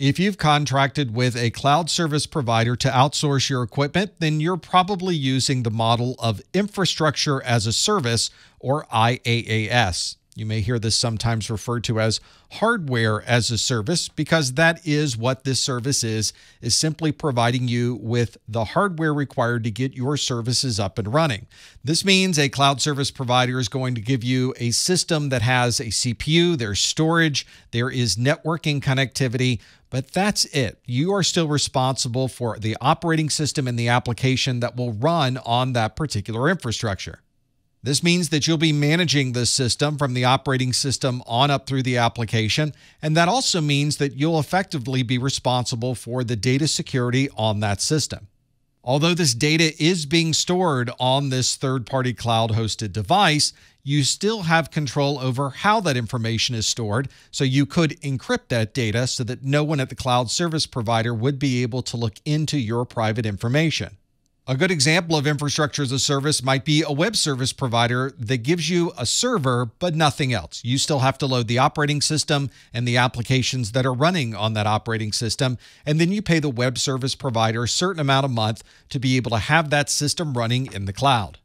If you've contracted with a cloud service provider to outsource your equipment, then you're probably using the model of infrastructure as a service or IaaS. You may hear this sometimes referred to as hardware as a service because that is what this service is, is simply providing you with the hardware required to get your services up and running. This means a cloud service provider is going to give you a system that has a CPU, there's storage, there is networking connectivity, but that's it. You are still responsible for the operating system and the application that will run on that particular infrastructure. This means that you'll be managing this system from the operating system on up through the application, and that also means that you'll effectively be responsible for the data security on that system. Although this data is being stored on this third party cloud hosted device, you still have control over how that information is stored, so you could encrypt that data so that no one at the cloud service provider would be able to look into your private information. A good example of infrastructure as a service might be a web service provider that gives you a server, but nothing else. You still have to load the operating system and the applications that are running on that operating system. And then you pay the web service provider a certain amount a month to be able to have that system running in the cloud.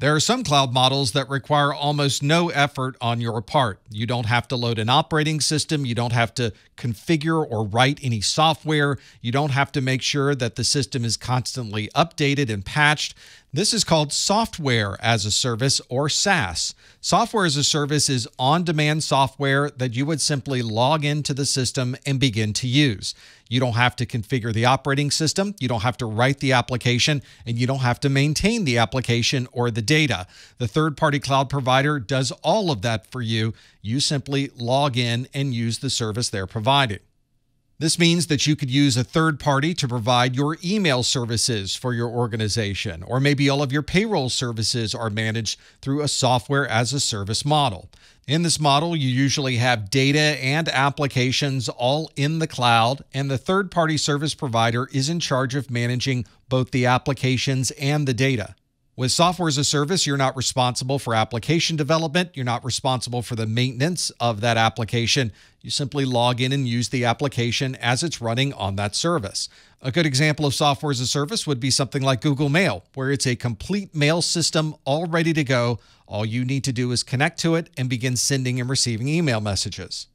There are some cloud models that require almost no effort on your part. You don't have to load an operating system. You don't have to configure or write any software. You don't have to make sure that the system is constantly updated and patched. This is called software as a service or SaaS. Software as a service is on demand software that you would simply log into the system and begin to use. You don't have to configure the operating system, you don't have to write the application, and you don't have to maintain the application or the data. The third party cloud provider does all of that for you. You simply log in and use the service they're providing. This means that you could use a third party to provide your email services for your organization, or maybe all of your payroll services are managed through a software as a service model. In this model, you usually have data and applications all in the cloud, and the third party service provider is in charge of managing both the applications and the data. With software as a service, you're not responsible for application development. You're not responsible for the maintenance of that application. You simply log in and use the application as it's running on that service. A good example of software as a service would be something like Google Mail, where it's a complete mail system all ready to go. All you need to do is connect to it and begin sending and receiving email messages.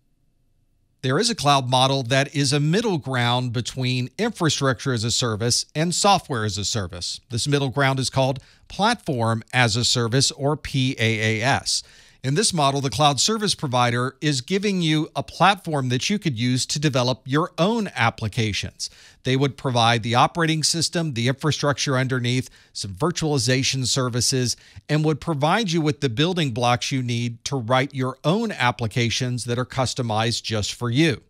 There is a cloud model that is a middle ground between infrastructure as a service and software as a service. This middle ground is called platform as a service or PaaS. In this model, the cloud service provider is giving you a platform that you could use to develop your own applications. They would provide the operating system, the infrastructure underneath, some virtualization services, and would provide you with the building blocks you need to write your own applications that are customized just for you.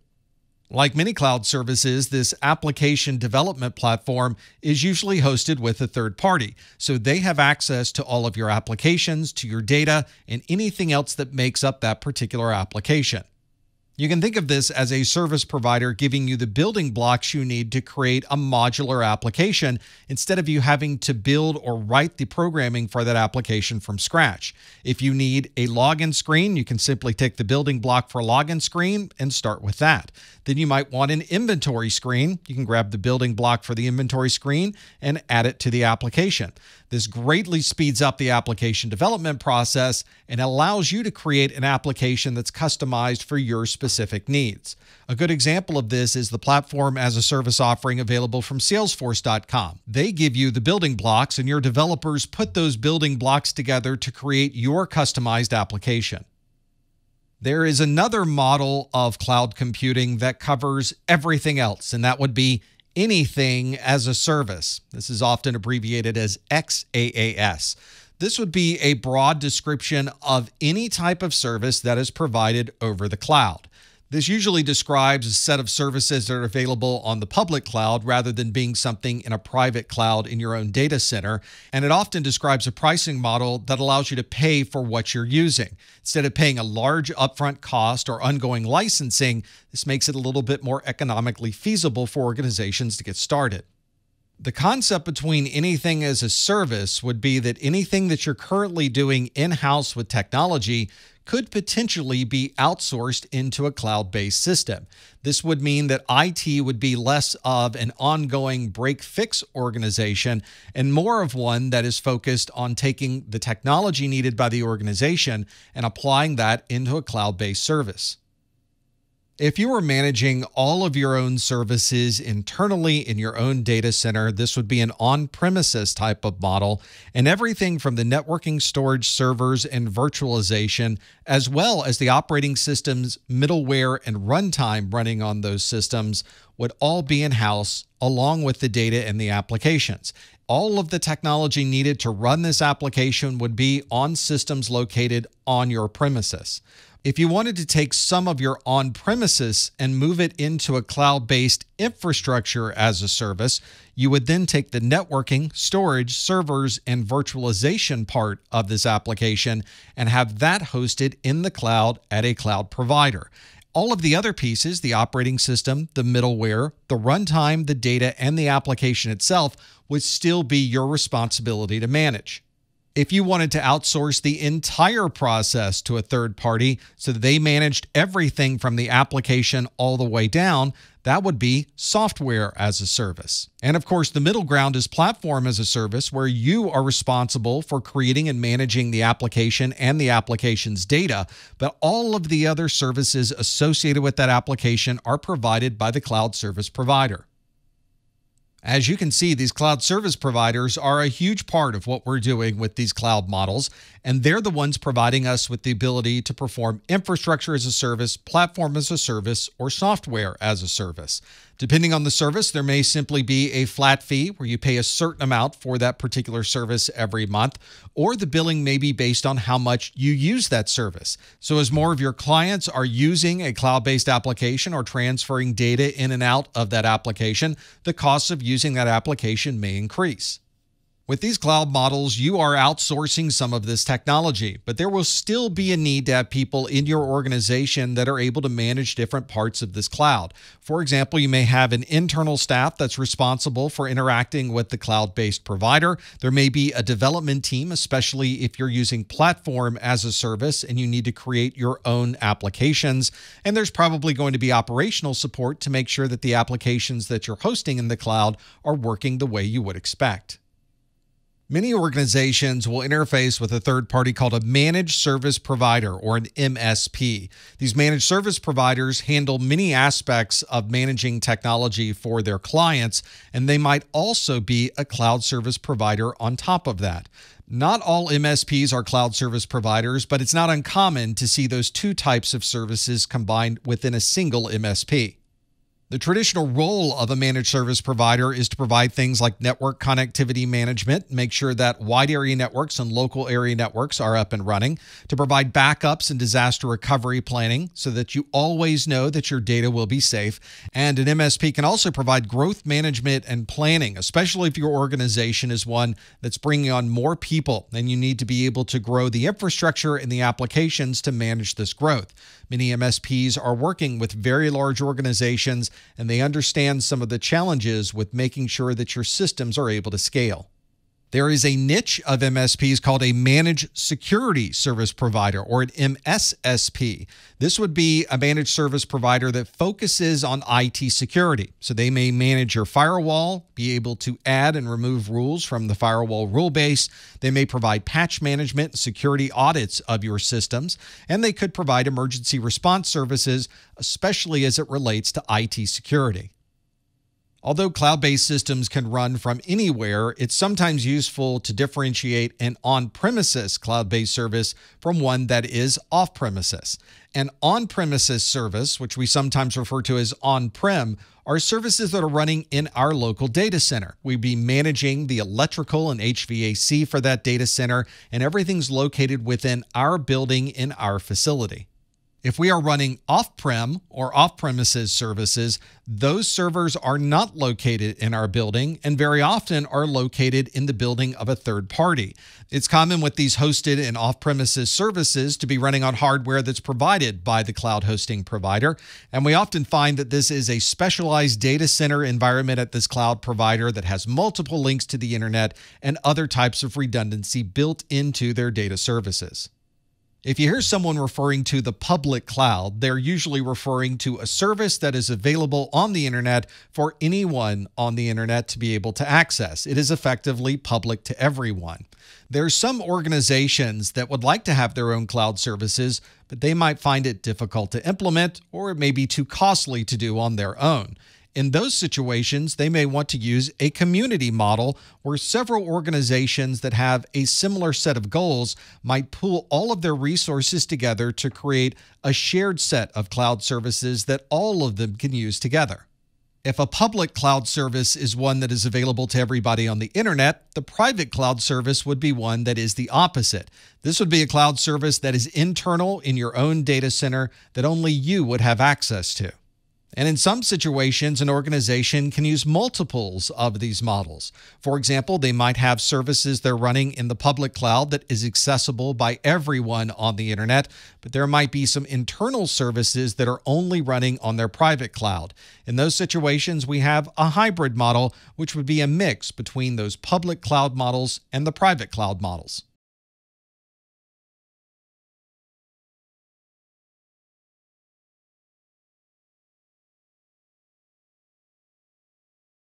Like many cloud services, this application development platform is usually hosted with a third party, so they have access to all of your applications, to your data, and anything else that makes up that particular application. You can think of this as a service provider giving you the building blocks you need to create a modular application instead of you having to build or write the programming for that application from scratch. If you need a login screen, you can simply take the building block for login screen and start with that. Then you might want an inventory screen. You can grab the building block for the inventory screen and add it to the application. This greatly speeds up the application development process and allows you to create an application that's customized for your specific needs. A good example of this is the platform as a service offering available from salesforce.com. They give you the building blocks and your developers put those building blocks together to create your customized application. There is another model of cloud computing that covers everything else, and that would be anything as a service. This is often abbreviated as XaaS. This would be a broad description of any type of service that is provided over the cloud. This usually describes a set of services that are available on the public cloud rather than being something in a private cloud in your own data center. And it often describes a pricing model that allows you to pay for what you're using. Instead of paying a large upfront cost or ongoing licensing, this makes it a little bit more economically feasible for organizations to get started the concept between anything as a service would be that anything that you're currently doing in house with technology could potentially be outsourced into a cloud based system. This would mean that IT would be less of an ongoing break fix organization and more of one that is focused on taking the technology needed by the organization and applying that into a cloud based service. If you were managing all of your own services internally in your own data center, this would be an on premises type of model, and everything from the networking, storage, servers, and virtualization, as well as the operating systems, middleware, and runtime running on those systems, would all be in house along with the data and the applications. All of the technology needed to run this application would be on systems located on your premises. If you wanted to take some of your on premises and move it into a cloud based infrastructure as a service, you would then take the networking, storage, servers, and virtualization part of this application and have that hosted in the cloud at a cloud provider. All of the other pieces, the operating system, the middleware, the runtime, the data, and the application itself would still be your responsibility to manage. If you wanted to outsource the entire process to a third party so they managed everything from the application all the way down, that would be software as a service. And of course, the middle ground is platform as a service, where you are responsible for creating and managing the application and the application's data, but all of the other services associated with that application are provided by the cloud service provider. As you can see, these cloud service providers are a huge part of what we're doing with these cloud models, and they're the ones providing us with the ability to perform infrastructure as a service, platform as a service, or software as a service. Depending on the service, there may simply be a flat fee where you pay a certain amount for that particular service every month, or the billing may be based on how much you use that service. So, as more of your clients are using a cloud based application or transferring data in and out of that application, the costs of using that application may increase. With these cloud models, you are outsourcing some of this technology, but there will still be a need to have people in your organization that are able to manage different parts of this cloud. For example, you may have an internal staff that's responsible for interacting with the cloud based provider. There may be a development team, especially if you're using platform as a service and you need to create your own applications. And there's probably going to be operational support to make sure that the applications that you're hosting in the cloud are working the way you would expect. Many organizations will interface with a third party called a managed service provider or an MSP. These managed service providers handle many aspects of managing technology for their clients, and they might also be a cloud service provider on top of that. Not all MSPs are cloud service providers, but it's not uncommon to see those two types of services combined within a single MSP. The traditional role of a managed service provider is to provide things like network connectivity management, make sure that wide area networks and local area networks are up and running, to provide backups and disaster recovery planning so that you always know that your data will be safe. And an MSP can also provide growth management and planning, especially if your organization is one that's bringing on more people and you need to be able to grow the infrastructure and the applications to manage this growth. Many MSPs are working with very large organizations and they understand some of the challenges with making sure that your systems are able to scale. There is a niche of MSPs called a managed security service provider or an MSSP. This would be a managed service provider that focuses on IT security. So they may manage your firewall, be able to add and remove rules from the firewall rule base. They may provide patch management, security audits of your systems, and they could provide emergency response services, especially as it relates to IT security. Although cloud based systems can run from anywhere, it's sometimes useful to differentiate an on premises cloud based service from one that is off premises. An on premises service, which we sometimes refer to as on prem, are services that are running in our local data center. We'd be managing the electrical and HVAC for that data center, and everything's located within our building in our facility. If we are running off prem or off premises services, those servers are not located in our building and very often are located in the building of a third party. It's common with these hosted and off premises services to be running on hardware that's provided by the cloud hosting provider. And we often find that this is a specialized data center environment at this cloud provider that has multiple links to the internet and other types of redundancy built into their data services. If you hear someone referring to the public cloud, they're usually referring to a service that is available on the internet for anyone on the internet to be able to access. It is effectively public to everyone. There are some organizations that would like to have their own cloud services, but they might find it difficult to implement or it may be too costly to do on their own. In those situations, they may want to use a community model where several organizations that have a similar set of goals might pool all of their resources together to create a shared set of cloud services that all of them can use together. If a public cloud service is one that is available to everybody on the internet, the private cloud service would be one that is the opposite. This would be a cloud service that is internal in your own data center that only you would have access to. And in some situations, an organization can use multiples of these models. For example, they might have services they're running in the public cloud that is accessible by everyone on the internet, but there might be some internal services that are only running on their private cloud. In those situations, we have a hybrid model, which would be a mix between those public cloud models and the private cloud models.